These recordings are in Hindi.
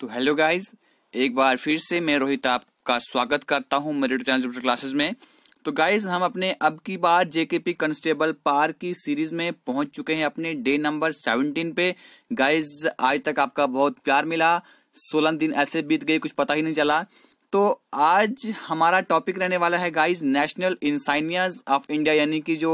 तो हेलो गाइस एक बार फिर से मैं रोहित आपका स्वागत करता हूं मेरे चैनल क्लासेस में तो गाइस हम अपने अब की बार जेकेपी कांस्टेबल पार की सीरीज में पहुंच चुके हैं अपने डे नंबर 17 पे गाइस आज तक आपका बहुत प्यार मिला 16 दिन ऐसे बीत गए कुछ पता ही नहीं चला तो आज हमारा टॉपिक रहने वाला है guys national insignias of India यानी कि जो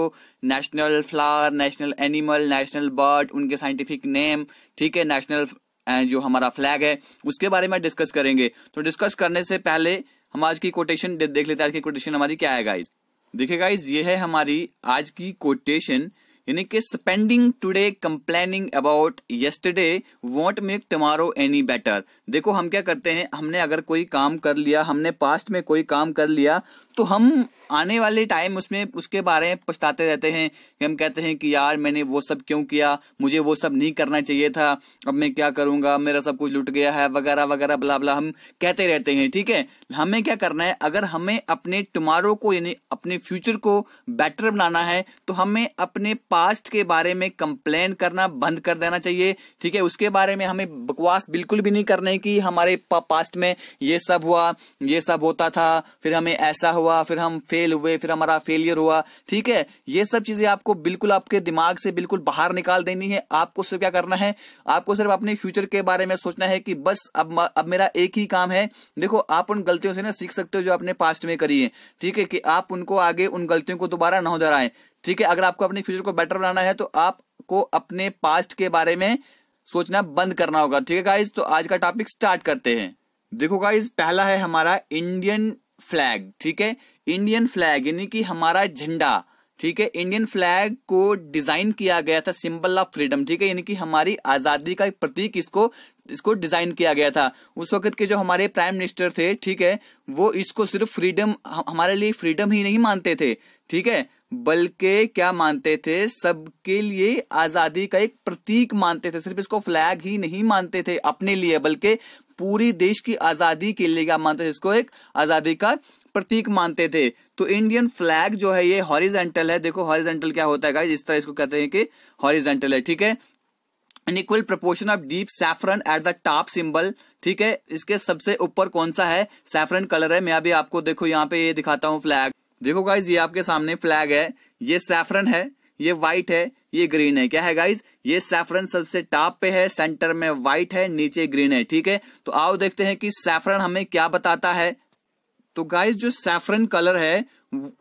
national flower national animal national bird उनके साइंटिफिक नेम ठीक है नेशनल एंड जो हमारा फ्लैग है उसके बारे में डिस्कस करेंगे तो डिस्कस करने से पहले हम आज की कोटेशन देख लेते हैं आज की कोटेशन हमारी क्या है गाइज देखिए गाइज ये है हमारी आज की कोटेशन यानी कि spending today complaining about yesterday won't make tomorrow any better देखो हम क्या करते हैं हमने अगर कोई काम कर लिया हमने पास्ट में कोई काम कर लिया तो हम आने वाले टाइम उसमें उसके बारे में पछताते रहते हैं कि हम कहते हैं कि यार मैंने वो सब क्यों किया मुझे वो सब नहीं करना चाहिए था अब मैं क्या करूंगा मेरा सब कुछ लुट गया है वगैरह वगैरह बला बला हम कहते रहते हैं ठीक है हमें क्या करना है अगर हमें अपने टुमारो को यानी अपने फ्यूचर को बेटर बनाना है तो हमें अपने पास्ट के बारे में कंप्लेन करना बंद कर देना चाहिए ठीक है उसके बारे में हमें बकवास बिल्कुल भी नहीं करने हैं कि हमारे पास्ट में ये सब हुआ ये सब होता था फिर हमें ऐसा हुआ फिर हम फेल हुए फिर हमारा फेलियर हुआ ठीक है ये सब चीजें आपको बिल्कुल आपके दिमाग से बिल्कुल बाहर निकाल देनी है आपको सिर्फ क्या करना है आपको सिर्फ अपने फ्यूचर के बारे में सोचना है कि बस अब अब मेरा एक ही काम है देखो आप उन गलतियों से ना सीख सकते हो जो आपने पास्ट में करी है ठीक है कि आप उनको आगे उन गलतियों को दोबारा ना दोहराएं ठीक है अगर आपको अपने फ्यूचर को बेटर बनाना है तो आपको अपने पास्ट के बारे में सोचना बंद करना होगा ठीक है गाइज तो आज का टॉपिक स्टार्ट करते हैं देखो गाइज पहला है हमारा इंडियन फ्लैग ठीक है इंडियन फ्लैग यानी कि हमारा झंडा ठीक है इंडियन फ्लैग को डिजाइन किया गया था सिंबल ऑफ फ्रीडम ठीक है यानी कि हमारी आजादी का प्रतीक इसको इसको डिजाइन किया गया था उस वक्त के जो हमारे प्राइम मिनिस्टर थे ठीक है वो इसको सिर्फ फ्रीडम हमारे लिए फ्रीडम ही नहीं मानते थे ठीक है बल्कि क्या मानते थे सबके लिए आजादी का एक प्रतीक मानते थे सिर्फ इसको फ्लैग ही नहीं मानते थे अपने लिए बल्कि पूरी देश की आजादी के लिए क्या मानते थे इसको एक आजादी का प्रतीक मानते थे तो इंडियन फ्लैग जो है ये हॉरिजेंटल है देखो हॉरिजेंटल क्या होता है इस तरह इसको कहते हैं कि हॉरिजेंटल है ठीक है an equal proportion of deep saffron at the top symbol ठीक है इसके सबसे ऊपर कौन सा है सैफरन कलर है मैं अभी आपको देखो यहाँ पे ये दिखाता हूँ फ्लैग देखो गाइज ये आपके सामने फ्लैग है ये सैफरन है ये व्हाइट है ये ग्रीन है क्या है गाइज ये सैफरन सबसे टॉप पे है सेंटर में व्हाइट है नीचे ग्रीन है ठीक है तो आओ देखते हैं कि सैफरन हमें क्या बताता है तो गाइज जो सैफरन कलर है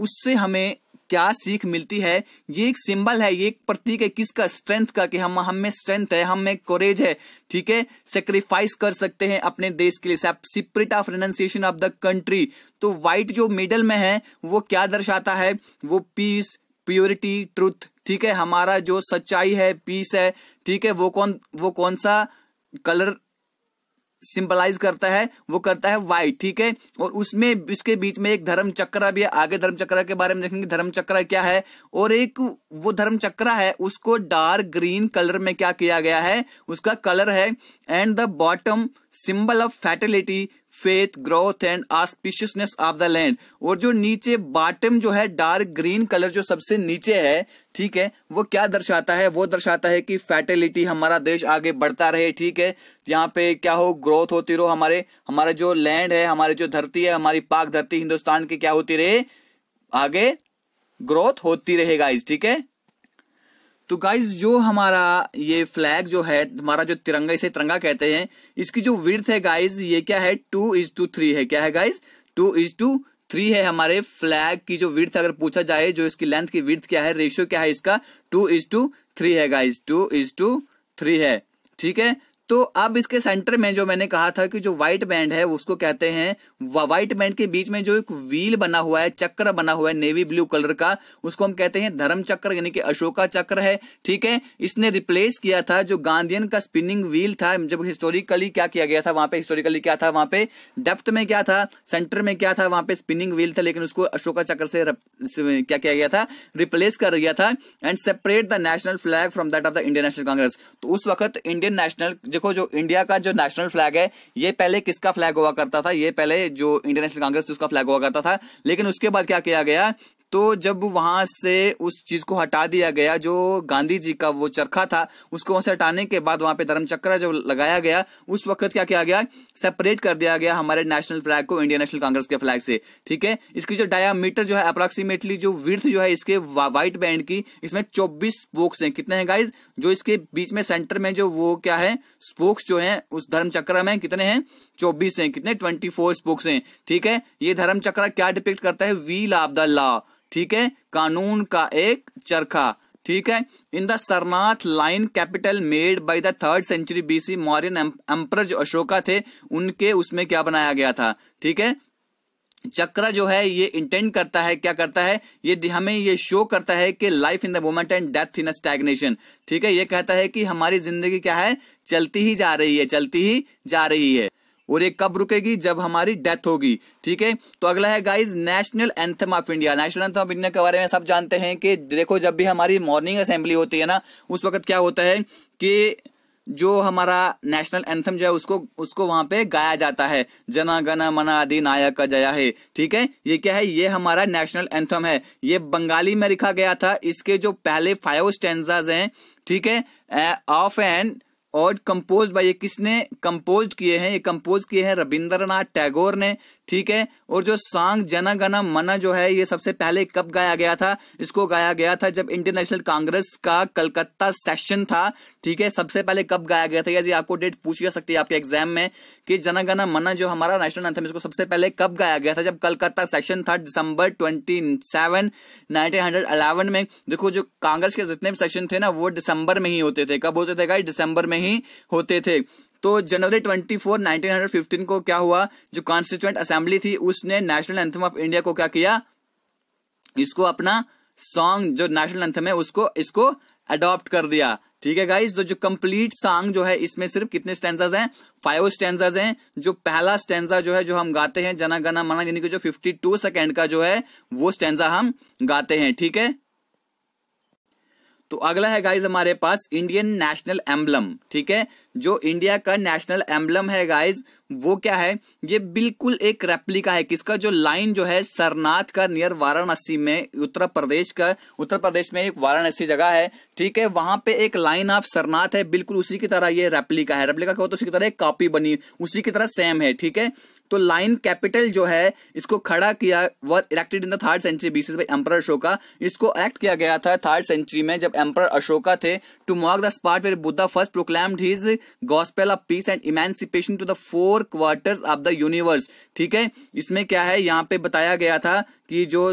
उससे हमें क्या सीख मिलती है ये एक सिंबल है ये एक प्रतीक है किसका स्ट्रेंथ का कि हम हम में स्ट्रेंथ है हम में कोरेज है ठीक है सेक्रीफाइस कर सकते हैं अपने देश के लिए spirit of renunciation of the country तो व्हाइट जो मिडल में है वो क्या दर्शाता है वो पीस प्योरिटी ट्रुथ ठीक है हमारा जो सच्चाई है पीस है ठीक है वो कौन वो कौन सा कलर सिंबलाइज करता है वो करता है वाइट ठीक है और उसमें उसके बीच में एक धर्म चक्र भी है आगे धर्म चक्र के बारे में देखेंगे धर्म चक्र क्या है और एक वो धर्म चक्र है उसको डार्क ग्रीन कलर में क्या किया गया है उसका कलर है and the bottom symbol of fertility faith growth and auspiciousness of the land और जो नीचे बॉटम जो है डार्क ग्रीन कलर जो सबसे नीचे है ठीक है वो क्या दर्शाता है वो दर्शाता है कि फैटेलिटी हमारा देश आगे बढ़ता रहे ठीक है यहाँ पे क्या हो ग्रोथ होती रहो हमारे हमारा जो लैंड है हमारी जो धरती है हमारी पाक धरती हिंदुस्तान की क्या होती रहे आगे ग्रोथ होती रहे गाइज ठीक है तो गाइज जो हमारा ये फ्लैग जो है हमारा जो तिरंगा इसे तिरंगा कहते हैं इसकी जो विर्थ है गाइज ये क्या है टू इज टू थ्री है क्या है guys two is to three है हमारे फ्लैग की जो विर्थ अगर पूछा जाए जो इसकी लेंथ की विर्थ क्या है रेशियो क्या है इसका टू इज टू थ्री है guys two is to three है ठीक है तो अब इसके सेंटर में जो मैंने कहा था कि जो व्हाइट बैंड है उसको कहते हैं व्हाइट बैंड के बीच में जो एक व्हील बना हुआ है चक्र बना हुआ है नेवी ब्लू कलर का उसको हम कहते हैं धर्म चक्र यानी कि अशोका चक्र है ठीक है इसने रिप्लेस किया था जो गांधियन का स्पिनिंग व्हील था जब हिस्टोरिकली क्या किया गया था वहां पे हिस्टोरिकली क्या था वहां पे डेप्थ में क्या था सेंटर में क्या था वहां पे स्पिनिंग व्हील था लेकिन उसको अशोका चक्र से क्या किया गया था रिप्लेस कर दिया था and separate the national flag from that of the Indian National Congress तो उस वक्त इंडियन नेशनल देखो जो इंडिया का जो नेशनल फ्लैग है ये पहले किसका फ्लैग हुआ करता था ये पहले जो इंडियन नेशनल कांग्रेस उसका फ्लैग हुआ करता था लेकिन उसके बाद क्या किया गया तो जब वहां से उस चीज को हटा दिया गया जो गांधी जी का वो चरखा था उसको वहां से हटाने के बाद वहां पे धर्म चक्र जब लगाया गया उस वक्त क्या किया गया सेपरेट कर दिया गया हमारे नेशनल फ्लैग को इंडियन नेशनल कांग्रेस के फ्लैग से ठीक है इसकी जो डायामीटर जो है अप्रोक्सीमेटली जो विर्थ जो है इसके व्हाइट बैंड की इसमें चौबीस स्पोक्स है कितने हैं गाइज जो इसके बीच में सेंटर में जो वो क्या है स्पोक्स जो है उस धर्म चक्र में कितने हैं चौबीस हैं कितने ट्वेंटी फोर स्पोक्स है ठीक है ये धर्म चक्र क्या डिपेक्ट करता है व्हील ऑफ द लॉ ठीक है कानून का एक चरखा ठीक है in the Sarnath lion capital made by the third century BC Mauryan emperor जो अशोका थे उनके उसमें क्या बनाया गया था ठीक है चक्र जो है ये इंटेंड करता है क्या करता है ये हमें ये शो करता है कि life in the moment and death in stagnation ठीक है ये कहता है कि हमारी जिंदगी क्या है चलती ही जा रही है चलती ही जा रही है और ये कब रुकेगी जब हमारी डेथ होगी ठीक है तो अगला है guys national anthem of India national anthem of India के बारे में सब जानते हैं कि देखो जब भी हमारी मॉर्निंग असेंबली होती है ना उस वक्त क्या होता है कि जो हमारा नेशनल एंथम जो है उसको उसको वहां पे गाया जाता है जना गण मना नायक का जया है ठीक है ये क्या है ये हमारा नेशनल एंथम है ये बंगाली में लिखा गया था इसके जो पहले फाइव स्टेंजाज हैं ठीक है ऑफ एंड और कंपोज भाई ये किसने कंपोज किए हैं ये कंपोज किए हैं रविंद्रनाथ टैगोर ने ठीक है और जो सांग जना गना मना जो है ये सबसे पहले कब गाया गया था इसको गाया गया था जब इंटरनेशनल कांग्रेस का कलकत्ता सेशन था ठीक है सबसे पहले कब गाया गया था यदि आपको डेट पूछी जा सकती है आपके एग्जाम में कि गना मना जो हमारा नेशनल एंथम इसको सबसे पहले कब गाया गया था जब कलकत्ता सेशन था दिसंबर ट्वेंटी सेवन नाइनटीन में देखो जो कांग्रेस के जितने भी सेशन थे ना वो दिसंबर में ही होते थे कब होते थे गाई दिसंबर में ही होते थे तो जनवरी 24 1915 को क्या हुआ जो कॉन्स्टिट्यूंट असेंबली थी उसने नेशनल एंथम ऑफ इंडिया को क्या किया इसको अपना सॉन्ग जो नेशनल एंथम है उसको इसको अडॉप्ट कर दिया ठीक है गाइस तो जो कंप्लीट सॉन्ग जो है इसमें सिर्फ कितने स्टेंजर्स हैं फाइव स्टेंजर्स हैं जो पहला स्टेंजा जो है जो हम गाते हैं जना गना मना यानी कि जो 52 सेकंड का जो है वो स्टेंजा हम गाते हैं ठीक है तो अगला है गाइस हमारे पास इंडियन नेशनल एम्बलम ठीक है जो इंडिया का नेशनल एम्बलम है गाइज वो क्या है ये बिल्कुल एक रेप्लिका है किसका जो लाइन जो है सरनाथ का नियर वाराणसी में उत्तर प्रदेश का उत्तर प्रदेश में एक वाराणसी जगह है ठीक है वहां पे एक लाइन ऑफ सरनाथ है बिल्कुल उसी की तरह ये रेप्लिका है रेप्लिका का तो उसी की तरह एक कॉपी बनी उसी की तरह सेम है ठीक है तो लाइन कैपिटल जो है इसको खड़ा किया was elected in the third century BC emperor Ashoka इसको एक्ट किया गया था थर्ड सेंचुरी में जब एम्पर अशोका थे to mark the spot where Buddha first proclaimed his gospel of peace and emancipation to the four quarters of the universe ठीक है इसमें क्या है यहाँ पे बताया गया था कि जो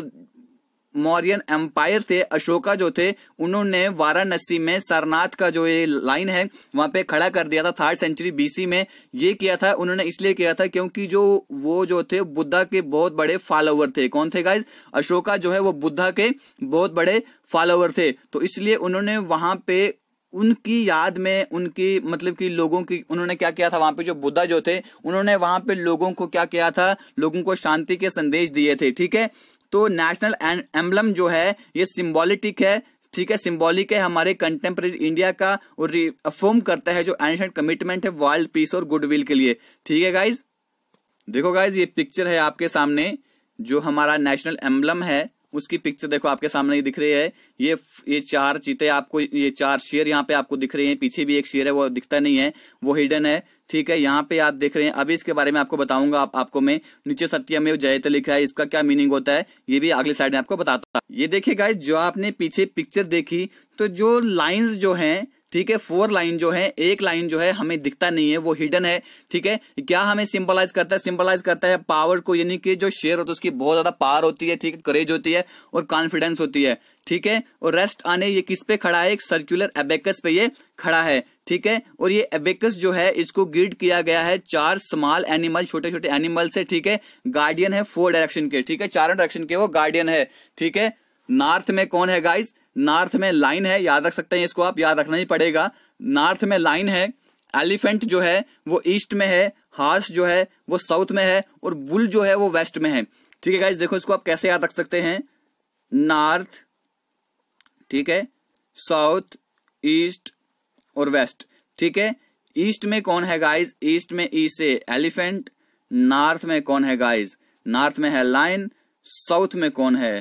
मौर्यन एम्पायर थे अशोका जो थे उन्होंने वाराणसी में सरनाथ का जो ये लाइन है वहां पे खड़ा कर दिया था थर्ड सेंचुरी बीसी में ये किया था उन्होंने इसलिए किया था क्योंकि जो वो जो थे बुद्धा के बहुत बड़े फॉलोवर थे कौन थे गाइज अशोका जो है वो बुद्धा के बहुत बड़े फॉलोवर थे तो इसलिए उन्होंने वहां पे उनकी याद में उनकी मतलब कि लोगों की उन्होंने क्या किया था वहां पे जो बुद्धा जो थे उन्होंने वहां पे लोगों को क्या किया था लोगों को शांति के संदेश दिए थे ठीक है तो नेशनल एम्बलम जो है ये सिम्बोलिटिक है ठीक है सिंबॉलिक है हमारे कंटेम्प्रेरी इंडिया का और अफर्म करता है जो एंशंट कमिटमेंट है वर्ल्ड पीस और गुडविल के लिए ठीक है गाइज देखो गाइज ये पिक्चर है आपके सामने जो हमारा नेशनल एम्बलम है उसकी पिक्चर देखो आपके सामने ही दिख रही है ये ये चार चीते आपको ये चार शेर यहाँ पे आपको दिख रहे हैं पीछे भी एक शेर है वो दिखता नहीं है वो हिडन है ठीक है यहाँ पे आप देख रहे हैं अभी इसके बारे में आपको बताऊंगा आप, आपको मैं नीचे सत्या में जयत लिखा है इसका क्या मीनिंग होता है ये भी अगली साइड में आपको बताता ये देखिए गाइस जो आपने पीछे पिक्चर देखी तो जो लाइंस जो हैं ठीक है फोर लाइन जो है एक लाइन जो है हमें दिखता नहीं है वो हिडन है ठीक है क्या हमें सिंबलाइज करता है सिंबलाइज करता है पावर को यानी कि जो शेयर होता है उसकी बहुत ज्यादा पावर होती है ठीक है करेज होती है और कॉन्फिडेंस होती है ठीक है और रेस्ट आने ये किस पे खड़ा है एक सर्कुलर एबेकस पे ये खड़ा है ठीक है और ये एबेकस जो है इसको गिर्ड किया गया है चार स्मॉल एनिमल छोटे छोटे एनिमल से ठीक है गार्डियन है फोर डायरेक्शन के ठीक है चारों डायरेक्शन के वो गार्डियन है ठीक है नॉर्थ में कौन है गाइस नॉर्थ में लाइन है याद रख सकते हैं इसको आप याद रखना ही पड़ेगा नॉर्थ में लाइन है एलिफेंट जो है वो ईस्ट में है हार्स जो है वो साउथ में है और बुल जो है वो वेस्ट में है ठीक है गाइज देखो इसको आप कैसे याद रख सकते हैं नॉर्थ ठीक है साउथ ईस्ट और वेस्ट ठीक है ईस्ट में कौन है गाइज ईस्ट में ई से एलिफेंट नॉर्थ में कौन है गाइज नॉर्थ में है लाइन साउथ में कौन है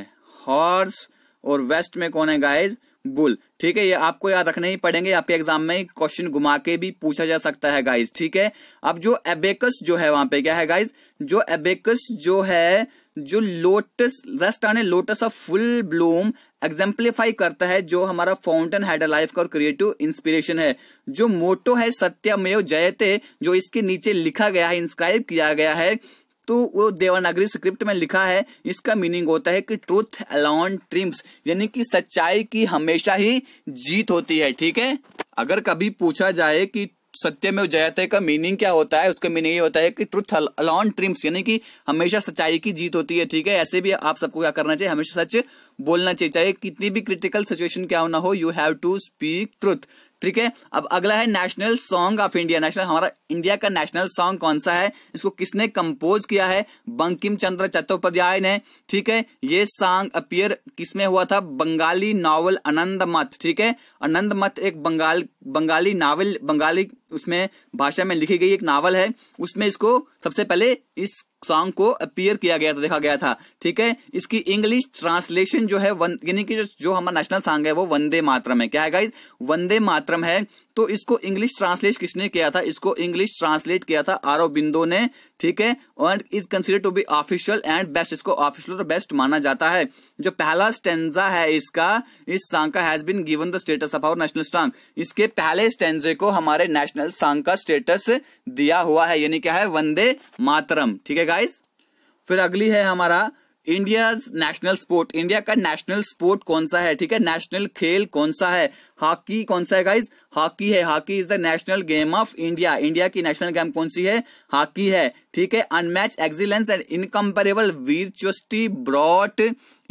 हॉर्स और वेस्ट में कौन है गाइज बुल ठीक है ये आपको याद रखने ही पड़ेंगे आपके एग्जाम में क्वेश्चन घुमा के भी पूछा जा सकता है गाइज ठीक है अब जो एबेकस जो है वहां पे क्या है गाइज जो एबेकस जो है जो लोटस वेस्ट आने lotus of full bloom exemplify करता है जो हमारा फाउंटेन हेड लाइफ का और क्रिएटिव इंस्पिरेशन है जो मोटो है सत्यमेव जयते जो इसके नीचे लिखा गया है इंस्क्राइब किया गया है तो वो देवनागरी स्क्रिप्ट में लिखा है इसका मीनिंग होता है कि ट्रूथ अलॉन ट्रिम्स यानी कि सच्चाई की हमेशा ही जीत होती है ठीक है अगर कभी पूछा जाए कि सत्य में जयते का मीनिंग क्या होता है उसका मीनिंग ये होता है कि ट्रुथ अलॉन ट्रिम्स यानी कि हमेशा सच्चाई की जीत होती है ठीक है ऐसे भी आप सबको क्या करना चाहिए हमेशा सच बोलना चाहिए चाहे कितनी भी क्रिटिकल सिचुएशन क्या होना हो you have to speak truth ठीक है अब अगला है national song of India national हमारा इंडिया का नेशनल सॉन्ग कौन सा है इसको किसने कंपोज किया है बंकिम चंद्र चट्टोपाध्याय ने ठीक है ये सॉन्ग अपियर किसमें हुआ था बंगाली नावल अनंद मत ठीक है अनंद मत एक बंगाल बंगाली नावल बंगाली उसमें भाषा में लिखी गई एक नावल है उसमें इसको सबसे पहले इस सॉन्ग को अपियर किया गया था देखा गया था ठीक है इसकी इंग्लिश ट्रांसलेशन जो है यानी कि जो जो हमारा नेशनल सॉन्ग है वो वंदे मातरम है क्या है गाइज वंदे मातरम है तो इसको इंग्लिश ट्रांसलेट किसने किया था इसको इंग्लिश ट्रांसलेट किया था आरव बिंदो ने ठीक है and is consider to be official and best इसको ऑफिशियल और बेस्ट माना जाता है जो पहला स्टेंजा है इसका इस सांग का has been given the status of our national song इसके पहले स्टेंजे को हमारे नेशनल सांग का स्टेटस दिया हुआ है यानी क्या है वंदे मातरम ठीक है गाइज फिर अगली है हमारा इंडिया नेशनल स्पोर्ट इंडिया का नेशनल स्पोर्ट कौन सा है ठीक है नेशनल खेल कौन सा है हॉकी कौन सा है गाइज हॉकी है hockey is the national game of India India की नेशनल गेम कौन सी है हॉकी है ठीक है unmatched excellence and incomparable virtuosity brought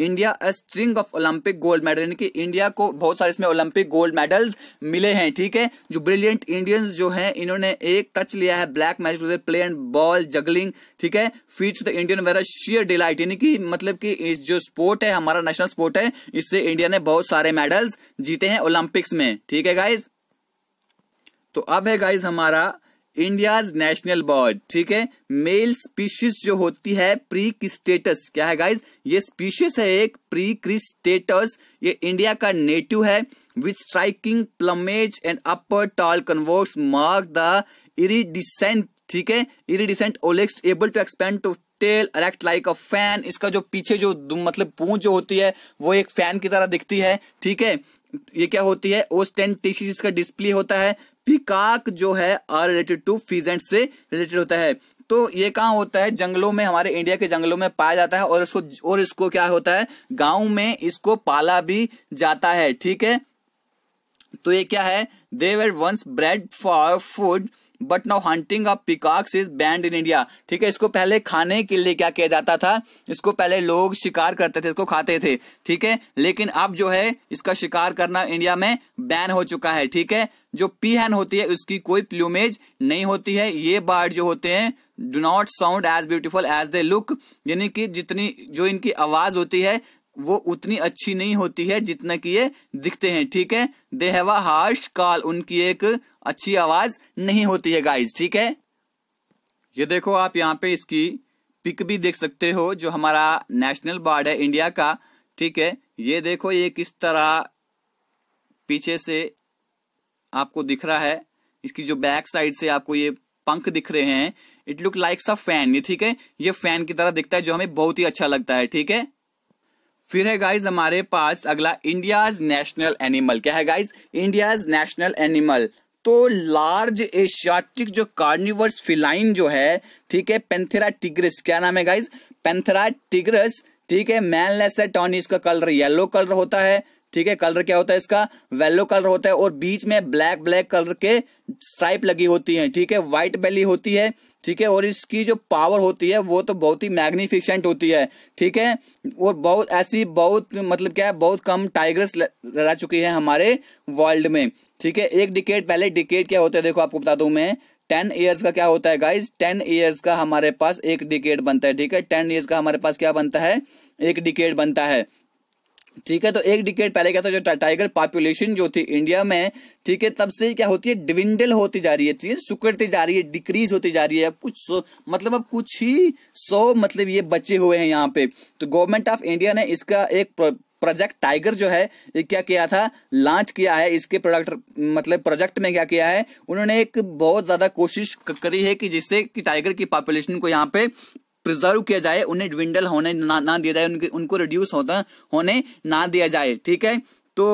India a string of Olympic gold medal यानी कि इंडिया को बहुत सारे इसमें ओलंपिक गोल्ड मेडल्स मिले हैं ठीक है जो ब्रिलियंट इंडियंस जो हैं इन्होंने एक टच लिया है black match to the play and ball juggling ठीक है fetch the Indian were a sheer delight यानी कि मतलब कि इस जो स्पोर्ट है हमारा नेशनल स्पोर्ट है इससे इंडिया ने बहुत सारे मेडल्स जीते हैं ओलंपिक्स में ठीक है गाइज तो अब है गाइज हमारा इंडिया नेशनल बर्ड ठीक है मेल स्पीशीज जो होती है प्री क्रिस्टेटस क्या है गाइज ये स्पीशीज है एक प्री क्रिस्टेटस ये इंडिया का नेटिव है with striking plumage and upper tall converse mark the iridescent ठीक है इरिडिसेंट ओलेक्स able to expand to tail erect like a fan इसका जो पीछे जो मतलब पूंछ जो होती है वो एक फैन की तरह दिखती है ठीक है ये क्या होती है ओस्टेंटिशिस का डिस्प्ले होता है पिकाक जो है आर रिलेटेड टू फीजेंट से रिलेटेड होता है तो ये कहाँ होता है जंगलों में हमारे इंडिया के जंगलों में पाया जाता है और इसको और इसको क्या होता है गांव में इसको पाला भी जाता है ठीक है तो ये क्या है they were once bred for food but now hunting of peacocks is banned in India ठीक है इसको पहले खाने के लिए क्या किया जाता था इसको पहले लोग शिकार करते थे इसको खाते थे ठीक है लेकिन अब जो है इसका शिकार करना इंडिया में बैन हो चुका है ठीक है जो पीहन होती है उसकी कोई प्लूमेज नहीं होती है ये बर्ड जो होते हैं do not sound as beautiful as they look यानी कि जितनी जो इनकी आवाज होती है वो उतनी अच्छी नहीं होती है जितना कि ये दिखते हैं ठीक है they have a harsh call उनकी एक अच्छी आवाज नहीं होती है गाइज ठीक है ये देखो आप यहाँ पे इसकी पिक भी देख सकते हो जो हमारा नेशनल बर्ड है इंडिया का ठीक है ये देखो ये किस तरह पीछे से आपको दिख रहा है इसकी जो बैक साइड से आपको ये पंख दिख रहे हैं इट लुक लाइक सा फैन ये ठीक है ये फैन की तरह दिखता है जो हमें बहुत ही अच्छा लगता है ठीक है फिर है गाइज हमारे पास अगला इंडियाज नेशनल एनिमल क्या है गाइज इंडियाज नेशनल एनिमल तो लार्ज एशियाटिक जो कार्निवर्स फिलाइन जो है ठीक है पेंथेरा टिग्रस क्या नाम है गाइज पेंथेरा टिग्रस ठीक है मैनलेस है टॉनी इसका कलर येलो कलर होता है ठीक है कलर क्या होता है इसका वेलो कलर होता है और बीच में ब्लैक ब्लैक कलर के स्ट्राइप लगी होती है ठीक है व्हाइट बेली होती है ठीक है और इसकी जो पावर होती है वो तो बहुत ही मैग्निफिशेंट होती है ठीक है और बहुत ऐसी बहुत मतलब क्या है बहुत कम टाइगर्स रह चुकी है हमारे वर्ल्ड में ठीक है एक डिकेट पहले डिकेट क्या होता है देखो आपको बता दू मैं टेन ईयर्स का क्या होता है गाइज टेन ईयर्स का हमारे पास एक डिकेट बनता है ठीक है टेन ईयर्स का हमारे पास क्या बनता है एक डिकेट बनता है ठीक है तो एक डिकेट पहले क्या था जो टाइगर पॉपुलेशन जो थी इंडिया में ठीक है तब से क्या होती है डिविंडल होती जा रही है है सुकड़ती जा रही है डिक्रीज होती जा रही है कुछ मतलब अब कुछ ही सौ मतलब ये बचे हुए हैं यहाँ पे तो गवर्नमेंट ऑफ इंडिया ने इसका एक प्रोजेक्ट टाइगर जो है ये क्या किया था लॉन्च किया है इसके प्रोडक्ट मतलब प्रोजेक्ट में क्या किया है उन्होंने एक बहुत ज्यादा कोशिश करी है कि जिससे कि टाइगर की पॉपुलेशन को यहाँ पे प्रिजर्व किया जाए उन्हें ड्विंडल होने ना, ना दिया जाए उनके उनको रिड्यूस होता होने ना दिया जाए ठीक है तो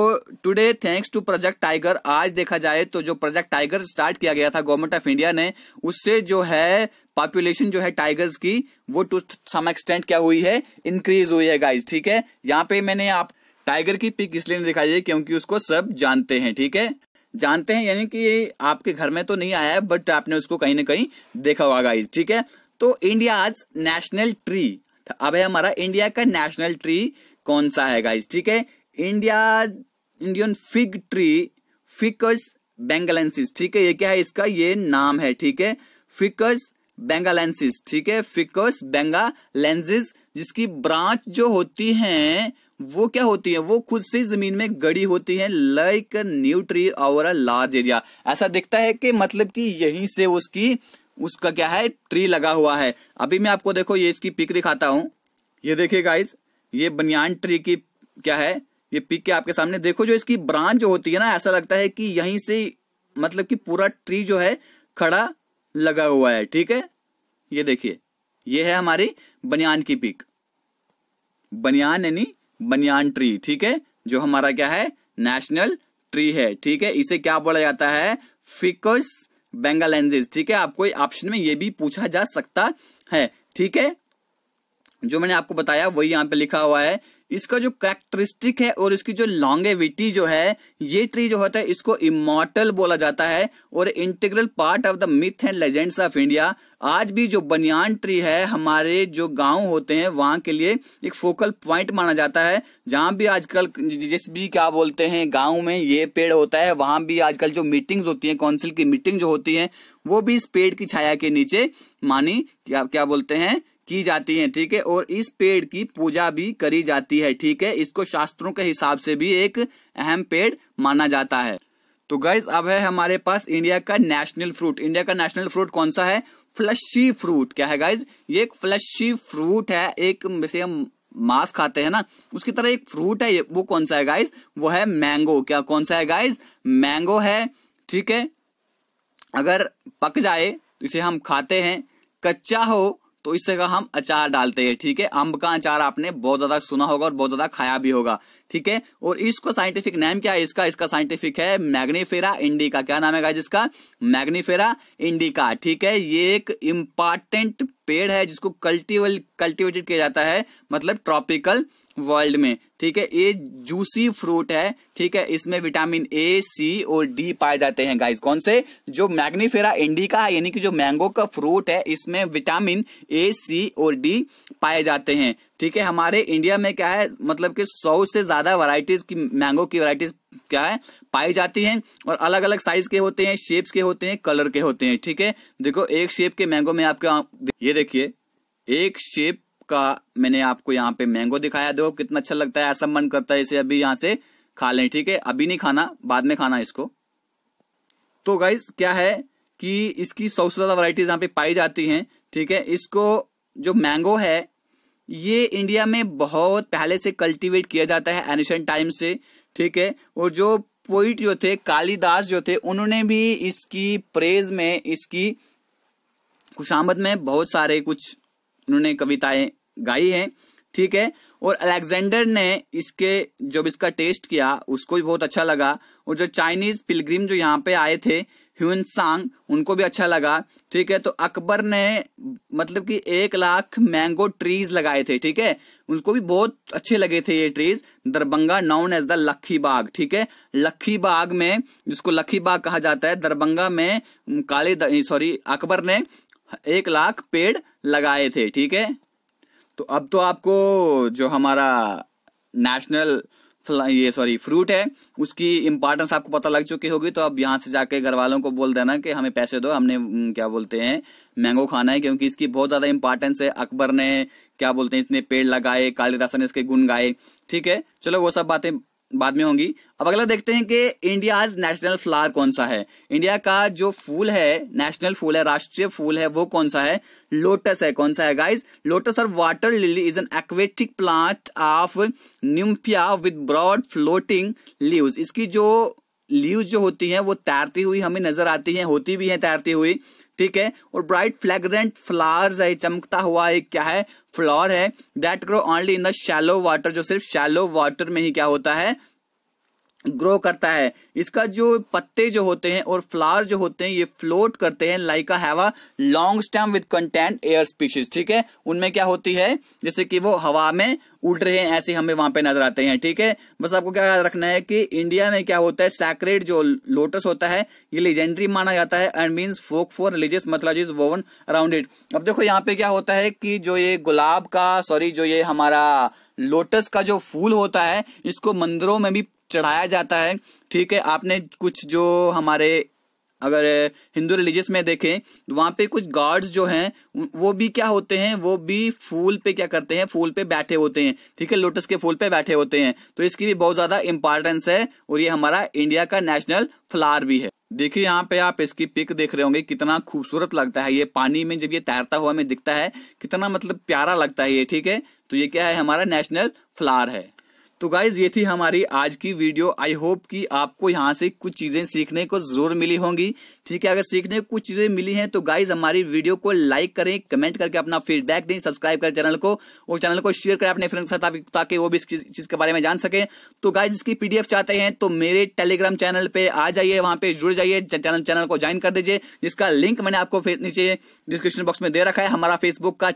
today thanks to Project Tiger आज देखा जाए तो जो प्रोजेक्ट टाइगर स्टार्ट किया गया था गवर्नमेंट ऑफ इंडिया ने उससे जो है पॉपुलेशन जो है टाइगर्स की वो टू सम एक्सटेंट क्या हुई है इंक्रीज हुई है गाइज ठीक है यहाँ पे मैंने आप टाइगर की पिक इसलिए नहीं दिखाई है क्योंकि उसको सब जानते हैं ठीक है जानते हैं यानी कि आपके घर में तो नहीं आया है बट आपने उसको कहीं ना कहीं देखा होगा गाइज ठीक है तो इंडियाज नेशनल ट्री अब है हमारा इंडिया का नेशनल ट्री कौन सा है गाइस ठीक है India Indian fig tree ficus बेंगलेंसिस ठीक है ये क्या है इसका ये नाम है ठीक है फिकस बेंगालेंसिस ठीक है फिकस बेंगालेंसिस जिसकी ब्रांच जो होती है वो क्या होती है वो खुद से जमीन में गड़ी होती है लाइक न्यू ट्री और लार्ज एरिया ऐसा दिखता है कि मतलब कि यहीं से उसकी उसका क्या है ट्री लगा हुआ है अभी मैं आपको देखो ये इसकी पिक दिखाता हूँ ये देखिए गाइज ये बनियान ट्री की क्या है ये पिक के आपके सामने देखो जो इसकी ब्रांच जो होती है ना ऐसा लगता है कि यहीं से मतलब कि पूरा ट्री जो है खड़ा लगा हुआ है ठीक है ये देखिए ये है हमारी बनियान की पिक बनियान यानी बनियान ट्री ठीक है जो हमारा क्या है नेशनल ट्री है ठीक है इसे क्या बोला जाता है फिकस बेंगा लेंजेज ठीक है आपको ऑप्शन में ये भी पूछा जा सकता है ठीक है जो मैंने आपको बताया वही यहाँ पे लिखा हुआ है इसका जो करेक्टरिस्टिक है और इसकी जो लॉन्गेविटी जो है ये ट्री जो होता है इसको इमोटल बोला जाता है और integral part of the myth and legends of India आज भी जो बनियान ट्री है हमारे जो गांव होते हैं वहां के लिए एक फोकल पॉइंट माना जाता है जहां भी आजकल जिस भी क्या बोलते हैं गांव में ये पेड़ होता है वहां भी आजकल जो मीटिंग्स होती हैं काउंसिल की मीटिंग जो होती है वो भी इस पेड़ की छाया के नीचे मानी क्या क्या बोलते हैं की जाती है ठीक है और इस पेड़ की पूजा भी करी जाती है ठीक है इसको शास्त्रों के हिसाब से भी एक अहम पेड़ माना जाता है तो गाइज अब है हमारे पास इंडिया का नेशनल फ्रूट इंडिया का नेशनल फ्रूट कौन सा है फ्लशी फ्रूट क्या है गाइज ये एक फ्लशी फ्रूट है एक जैसे हम मांस खाते हैं ना उसकी तरह एक फ्रूट है वो कौन सा है गाइज वो है मैंगो क्या कौन सा है गाइज मैंगो है ठीक है अगर पक जाए तो इसे हम खाते हैं कच्चा हो तो इस जगह हम अचार डालते हैं ठीक है अम्ब का अचार आपने बहुत ज्यादा सुना होगा और बहुत ज्यादा खाया भी होगा ठीक है और इसको साइंटिफिक नेम क्या है इसका इसका साइंटिफिक है मैग्नीफेरा इंडिका क्या नाम है इसका मैग्नीफेरा इंडिका ठीक है ये एक इम्पॉर्टेंट पेड़ है जिसको कल्टिवल कल्टिवेटेड किया जाता है मतलब ट्रॉपिकल वर्ल्ड में ठीक है ये जूसी फ्रूट है ठीक है इसमें विटामिन ए सी और डी पाए जाते हैं गाइस कौन से जो मैग्नीफेरा इंडिका है यानी कि जो मैंगो का फ्रूट है इसमें विटामिन ए सी और डी पाए जाते हैं ठीक है हमारे इंडिया में क्या है मतलब कि सौ से ज्यादा वराइटीज की मैंगो की वराइटीज क्या है पाई जाती हैं और अलग अलग साइज के होते हैं शेप्स के होते हैं कलर के होते हैं ठीक है देखो एक शेप के मैंगो में आपके ये देखिए एक शेप आपका मैंने आपको यहाँ पे मैंगो दिखाया देखो कितना अच्छा लगता है ऐसा मन करता है इसे अभी यहाँ से खा लें ठीक है अभी नहीं खाना बाद में खाना इसको तो गाइज क्या है कि इसकी सौ से ज़्यादा वराइटीज़ यहाँ पे पाई जाती हैं ठीक है इसको जो मैंगो है ये इंडिया में बहुत पहले से कल्टीवेट किया जाता है एनिशन टाइम से ठीक है और जो पोइट जो थे कालीदास जो थे उन्होंने भी इसकी प्रेज में इसकी खुशामद में बहुत सारे कुछ उन्होंने कविताएं गाई हैं ठीक है और अलेक्जेंडर ने इसके जब इसका टेस्ट किया उसको भी बहुत अच्छा लगा और जो चाइनीज पिलग्रिम जो यहाँ पे आए थे ह्यून सांग उनको भी अच्छा लगा ठीक है तो अकबर ने मतलब कि एक लाख मैंगो ट्रीज लगाए थे ठीक है उनको भी बहुत अच्छे लगे थे ये trees Darbhanga known as the Lakhi Bagh ठीक है लखी बाग में जिसको लखी बाग कहा जाता है दरभंगा में काले सॉरी अकबर ने एक लाख पेड़ लगाए थे ठीक है तो अब तो आपको जो हमारा नेशनल ये सॉरी फ्रूट है उसकी इम्पोर्टेंस आपको पता लग चुकी होगी तो अब यहाँ से जाके घर वालों को बोल देना कि हमें पैसे दो हमने क्या बोलते हैं मैंगो खाना है क्योंकि इसकी बहुत ज़्यादा इम्पोर्टेंस है अकबर ने क्या बोलते हैं इसने पेड़ लगाए कालिदासन ने इसके गुण गाए ठीक है चलो वो सब बातें बाद में होंगी अब अगला देखते हैं कि इंडियाज नेशनल फ्लावर कौन सा है इंडिया का जो फूल है नेशनल फूल है राष्ट्रीय फूल है वो कौन सा है लोटस है कौन सा है गाइस लोटस और water lily is an aquatic plant of Nymphaea with broad floating leaves इसकी जो लीव्स जो होती हैं वो तैरती हुई हमें नजर आती हैं होती भी हैं तैरती हुई ठीक है और ब्राइट फ्लैग्रेंट फ्लावर्स है चमकता हुआ एक क्या है फ्लॉर है that grow only in the shallow water जो सिर्फ शैलो वाटर में ही क्या होता है ग्रो करता है इसका जो पत्ते जो होते हैं और फ्लावर जो होते हैं ये फ्लोट करते हैं like have a long stem with content air species ठीक है उनमें क्या होती है जैसे कि वो हवा में उड़ रहे हैं ऐसे हमें वहां पे नजर आते हैं ठीक है बस आपको क्या याद रखना है कि इंडिया में क्या होता है सैक्रेड जो लोटस होता है ये लेजेंडरी माना जाता है and means folk for religious mythologies woven around it अब देखो यहाँ पे क्या होता है कि जो ये गुलाब का सॉरी जो ये हमारा लोटस का जो फूल होता है इसको मंदिरों में भी चढ़ाया जाता है ठीक है आपने कुछ जो हमारे अगर हिंदू रिलीजियस में देखें तो वहाँ पे कुछ गॉड्स जो हैं वो भी क्या होते हैं वो भी फूल पे क्या करते हैं फूल पे बैठे होते हैं ठीक है लोटस के फूल पे बैठे होते हैं तो इसकी भी बहुत ज़्यादा इंपॉर्टेंस है और ये हमारा इंडिया का नेशनल फ्लावर भी है देखिए यहाँ पे आप इसकी पिक देख रहे होंगे कितना खूबसूरत लगता है ये पानी में जब ये तैरता हुआ हमें दिखता है कितना मतलब प्यारा लगता है ये ठीक है तो ये क्या है हमारा नेशनल फ्लावर है तो गाइज ये थी हमारी आज की वीडियो आई होप कि आपको यहाँ से कुछ चीज़ें सीखने को ज़रूर मिली होंगी ठीक है अगर सीखने को कुछ चीजें मिली हैं तो गाइज हमारी वीडियो को लाइक करें कमेंट करके अपना फीडबैक दें सब्सक्राइब करें चैनल को और चैनल को शेयर करें अपने फ्रेंड के साथ ताकि वो भी इस चीज के बारे में जान सके तो गाइज इसकी पीडीएफ चाहते हैं तो मेरे टेलीग्राम चैनल पे आ जाइए वहां पे जुड़ जाइए चैनल चैनल को ज्वाइन कर दीजिए जिसका लिंक मैंने आपको नीचे डिस्क्रिप्शन बॉक्स में दे रखा है हमारा फेसबुक का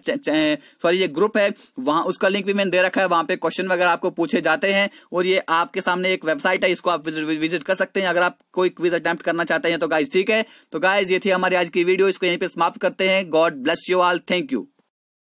सॉरी ये ग्रुप है वहां उसका लिंक भी मैंने दे रखा है वहां पे क्वेश्चन वगैरह आपको पूछे जाते हैं और ये आपके सामने एक वेबसाइट है इसको आप विजिट कर सकते हैं अगर आप कोई क्विज अटेम्प्ट करना चाहते हैं तो गाइज ठीक है है तो गाइज ये थी हमारी आज की वीडियो इसको यहीं पे समाप्त करते हैं God bless you all thank you